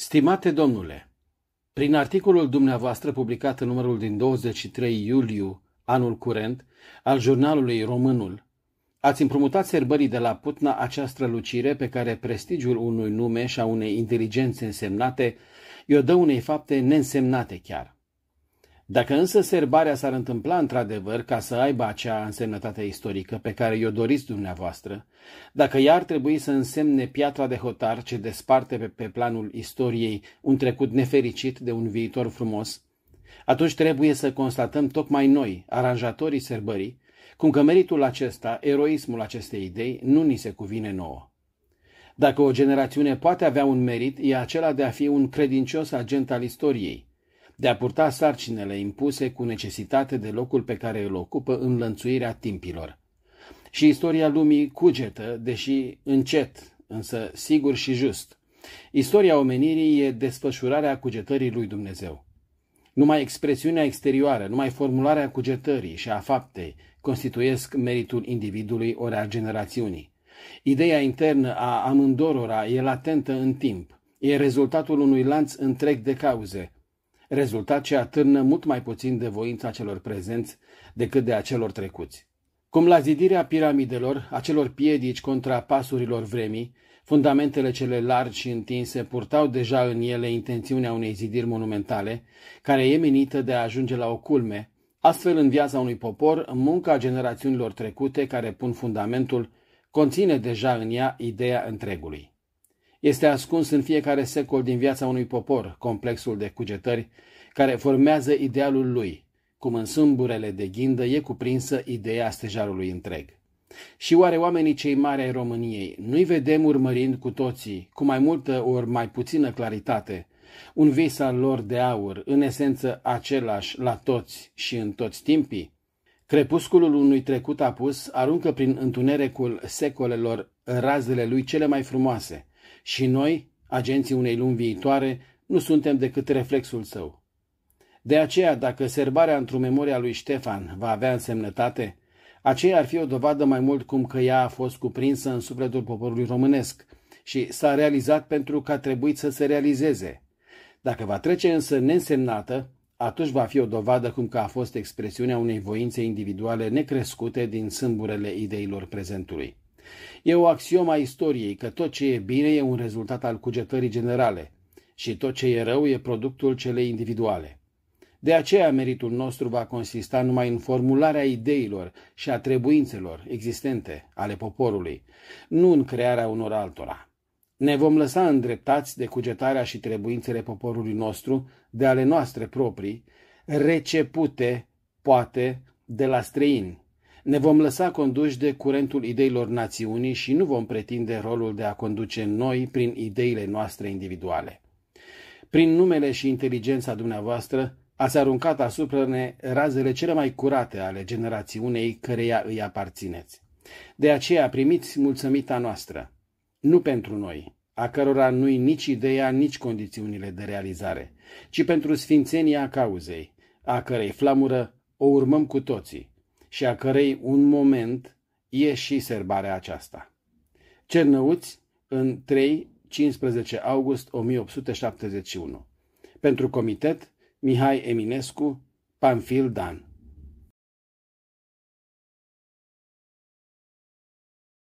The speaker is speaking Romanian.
Stimate domnule, prin articolul dumneavoastră publicat în numărul din 23 iuliu anul curent al jurnalului Românul, ați împrumutat serbării de la Putna această lucire pe care prestigiul unui nume și a unei inteligențe însemnate i-o dă unei fapte nensemnate chiar. Dacă însă serbarea s-ar întâmpla într-adevăr ca să aibă acea însemnătate istorică pe care i-o doriți dumneavoastră, dacă ea ar trebui să însemne piatra de hotar ce desparte pe, pe planul istoriei un trecut nefericit de un viitor frumos, atunci trebuie să constatăm tocmai noi, aranjatorii serbării, cum că meritul acesta, eroismul acestei idei, nu ni se cuvine nouă. Dacă o generațiune poate avea un merit, e acela de a fi un credincios agent al istoriei, de a purta sarcinele impuse cu necesitate de locul pe care îl ocupă în lănțuirea timpilor. Și istoria lumii cugetă, deși încet, însă sigur și just. Istoria omenirii e desfășurarea cugetării lui Dumnezeu. Numai expresiunea exterioară, numai formularea cugetării și a faptei constituiesc meritul individului ori al generațiunii. Ideea internă a amândorora e latentă în timp, e rezultatul unui lanț întreg de cauze, rezultat ce atârnă mult mai puțin de voința celor prezenți decât de a celor trecuți. Cum la zidirea piramidelor, acelor piedici contra pasurilor vremii, fundamentele cele largi și întinse purtau deja în ele intențiunea unei zidiri monumentale, care e menită de a ajunge la o culme, astfel în viața unui popor, munca generațiunilor trecute care pun fundamentul, conține deja în ea ideea întregului este ascuns în fiecare secol din viața unui popor complexul de cugetări care formează idealul lui, cum în sâmburele de ghindă e cuprinsă ideea stejarului întreg. Și oare oamenii cei mari ai României nu-i vedem urmărind cu toții, cu mai multă ori mai puțină claritate, un vis al lor de aur, în esență același la toți și în toți timpii? Crepusculul unui trecut apus aruncă prin întunericul secolelor razele lui cele mai frumoase, și noi, agenții unei lumi viitoare, nu suntem decât reflexul său. De aceea, dacă serbarea într-o memoria lui Ștefan va avea însemnătate, aceea ar fi o dovadă mai mult cum că ea a fost cuprinsă în sufletul poporului românesc și s-a realizat pentru că a trebuit să se realizeze. Dacă va trece însă nensemnată, atunci va fi o dovadă cum că a fost expresiunea unei voințe individuale necrescute din sâmburele ideilor prezentului. E o axioma istoriei că tot ce e bine e un rezultat al cugetării generale și tot ce e rău e productul celei individuale. De aceea meritul nostru va consista numai în formularea ideilor și a trebuințelor existente ale poporului, nu în crearea unor altora. Ne vom lăsa îndreptați de cugetarea și trebuințele poporului nostru, de ale noastre proprii, recepute, poate, de la străini, ne vom lăsa conduși de curentul ideilor națiunii și nu vom pretinde rolul de a conduce noi prin ideile noastre individuale. Prin numele și inteligența dumneavoastră, ați aruncat asupra ne razele cele mai curate ale generațiunei căreia îi aparțineți. De aceea primiți mulțumita noastră, nu pentru noi, a cărora nu-i nici ideea, nici condițiunile de realizare, ci pentru sfințenia cauzei, a cărei flamură o urmăm cu toții și a cărei un moment e și serbarea aceasta. Cernăuți în 3-15 august 1871. Pentru comitet, Mihai Eminescu, Panfil Dan.